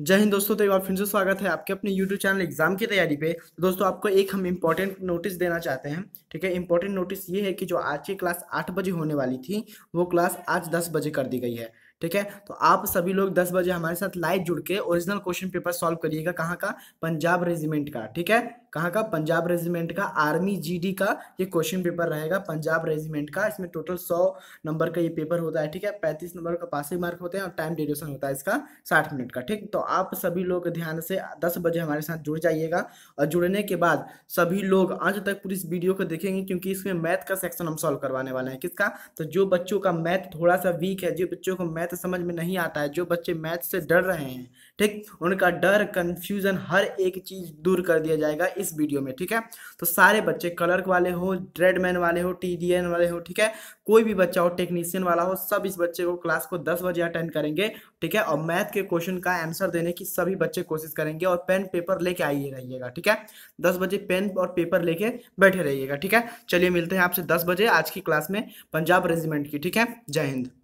जय हिंद दोस्तों तो एक बार फिर से स्वागत है आपके अपने YouTube चैनल एग्जाम की तैयारी पे तो दोस्तों आपको एक हम इम्पोर्टेंट नोटिस देना चाहते हैं ठीक है इम्पोर्टेंट नोटिस ये है कि जो आज की क्लास आठ बजे होने वाली थी वो क्लास आज दस बजे कर दी गई है ठीक है तो आप सभी लोग दस बजे हमारे साथ लाइव जुड़ के ओरिजिनल क्वेश्चन पेपर सॉल्व करिएगा कहाँ का पंजाब रेजिमेंट का ठीक है कहाँ का पंजाब रेजिमेंट का आर्मी जीडी का ये क्वेश्चन पेपर रहेगा पंजाब रेजिमेंट का इसमें टोटल सौ नंबर का ये पेपर होता है ठीक है पैंतीस नंबर का पासिंग मार्क होते हैं और टाइम ड्यूरेशन होता है इसका साठ मिनट का ठीक तो आप सभी लोग ध्यान से दस बजे हमारे साथ जुड़ जाइएगा और जुड़ने के बाद सभी लोग आज तक पूरी इस वीडियो को देखेंगे क्योंकि इसमें मैथ का सेक्शन हम सॉल्व करवाने वाले हैं किसका तो जो बच्चों का मैथ थोड़ा सा वीक है जो बच्चों को मैथ समझ में नहीं आता है जो बच्चे मैथ से डर रहे हैं ठीक उनका डर कन्फ्यूजन हर एक चीज़ दूर कर दिया जाएगा इस वीडियो में ठीक है तो सारे बच्चे क्लर्क वाले हो ड्रेडमैन वाले हो टी वाले हो ठीक है कोई भी बच्चा हो टेक्नीशियन वाला हो सब इस बच्चे को क्लास को दस बजे अटेंड करेंगे ठीक है और मैथ के क्वेश्चन का आंसर देने की सभी बच्चे कोशिश करेंगे और पेन पेपर लेके आइए रहिएगा ठीक है दस बजे पेन और पेपर लेके बैठे रहिएगा ठीक है चलिए मिलते हैं आपसे दस बजे आज की क्लास में पंजाब रेजिमेंट की ठीक है जय हिंद